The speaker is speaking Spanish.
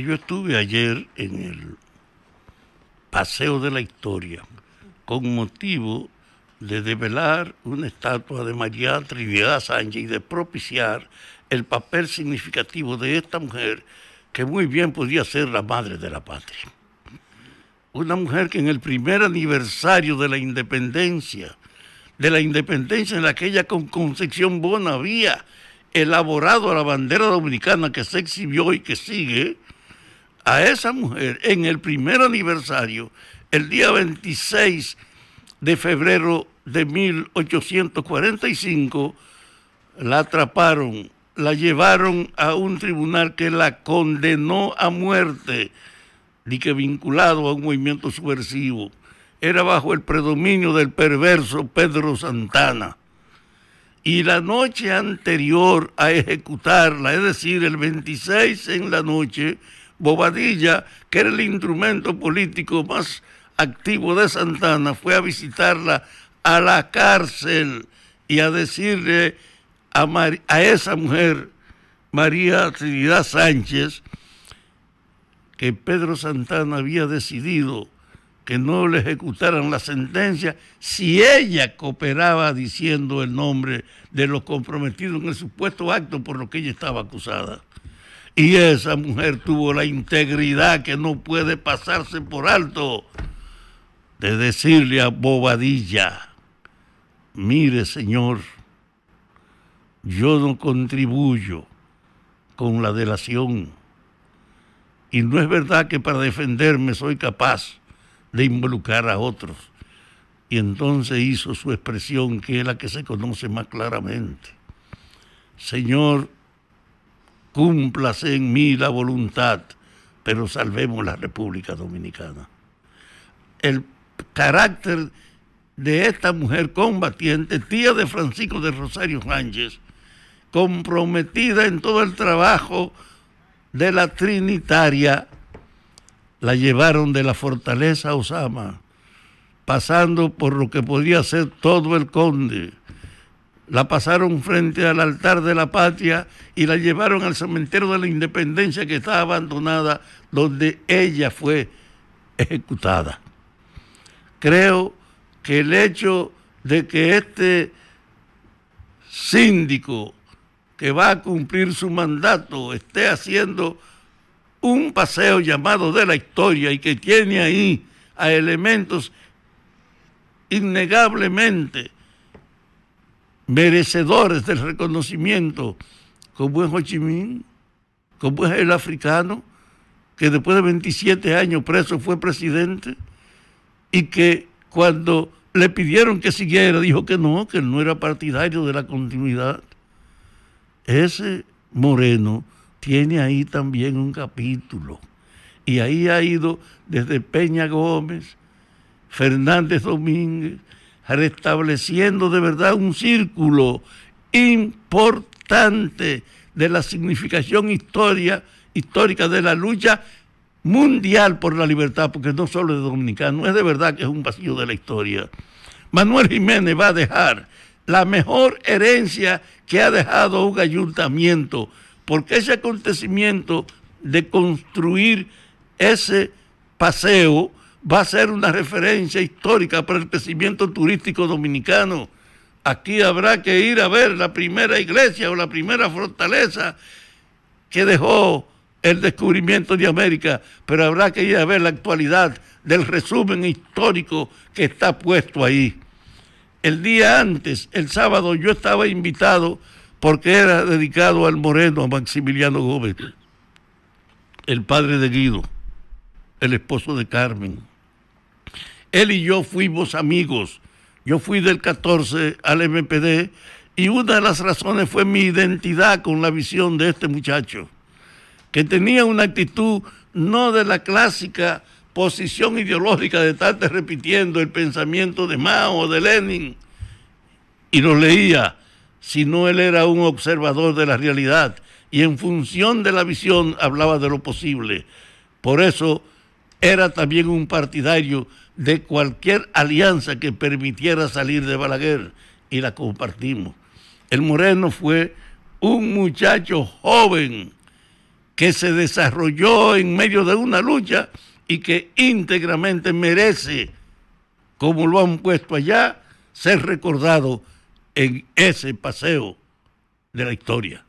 yo estuve ayer en el Paseo de la Historia con motivo de develar una estatua de María Trinidad Sánchez y de propiciar el papel significativo de esta mujer que muy bien podía ser la madre de la patria. Una mujer que en el primer aniversario de la independencia, de la independencia en la que ella con Concepción Bona había elaborado la bandera dominicana que se exhibió y que sigue a esa mujer en el primer aniversario, el día 26 de febrero de 1845, la atraparon, la llevaron a un tribunal que la condenó a muerte, y que vinculado a un movimiento subversivo. Era bajo el predominio del perverso Pedro Santana. Y la noche anterior a ejecutarla, es decir, el 26 en la noche, Bobadilla, que era el instrumento político más activo de Santana, fue a visitarla a la cárcel y a decirle a, esa mujer, María Trinidad Sánchez, que Pedro Santana había decidido que no le ejecutaran la sentencia si ella cooperaba diciendo el nombre de los comprometidos en el supuesto acto por lo que ella estaba acusada. Y esa mujer tuvo la integridad que no puede pasarse por alto de decirle a Bobadilla, mire señor, yo no contribuyo con la delación. Y no es verdad que para defenderme soy capaz de involucrar a otros. Y entonces hizo su expresión, que es la que se conoce más claramente. Señor, cúmplase en mí la voluntad, pero salvemos la República Dominicana. El carácter de esta mujer combatiente, tía de Francisco de Rosario Sánchez, comprometida en todo el trabajo de la Trinitaria, la llevaron de la fortaleza a Osama, pasando por lo que podía ser todo el conde, la pasaron frente al altar de la patria y la llevaron al cementerio de la independencia que está abandonada, donde ella fue ejecutada. Creo que el hecho de que este síndico que va a cumplir su mandato esté haciendo un paseo llamado de la historia y que tiene ahí a elementos innegablemente merecedores del reconocimiento, como es Ho Chi Minh, como es el africano, que después de 27 años preso fue presidente y que cuando le pidieron que siguiera, dijo que no, que no era partidario de la continuidad. Ese Moreno tiene ahí también un capítulo. Y ahí ha ido desde Peña Gómez, Fernández Domínguez, restableciendo de verdad un círculo importante de la significación histórica de la lucha mundial por la libertad, porque no solo es dominicano, es de verdad que es un vacío de la historia. Manuel Jiménez va a dejar la mejor herencia que ha dejado un ayuntamiento, porque ese acontecimiento de construir ese paseo, va a ser una referencia histórica para el crecimiento turístico dominicano. Aquí habrá que ir a ver la primera iglesia o la primera fortaleza que dejó el descubrimiento de América, pero habrá que ir a ver la actualidad del resumen histórico que está puesto ahí. El día antes, el sábado, yo estaba invitado porque era dedicado al moreno, a Maximiliano Gómez, el padre de Guido, el esposo de Carmen. Él y yo fuimos amigos. Yo fui del 14 al MPD y una de las razones fue mi identidad con la visión de este muchacho, que tenía una actitud no de la clásica posición ideológica de estar repitiendo el pensamiento de Mao o de Lenin y lo leía, sino él era un observador de la realidad y en función de la visión hablaba de lo posible. Por eso era también un partidario de cualquier alianza que permitiera salir de Balaguer y la compartimos. El Moreno fue un muchacho joven que se desarrolló en medio de una lucha y que íntegramente merece, como lo han puesto allá, ser recordado en ese paseo de la historia.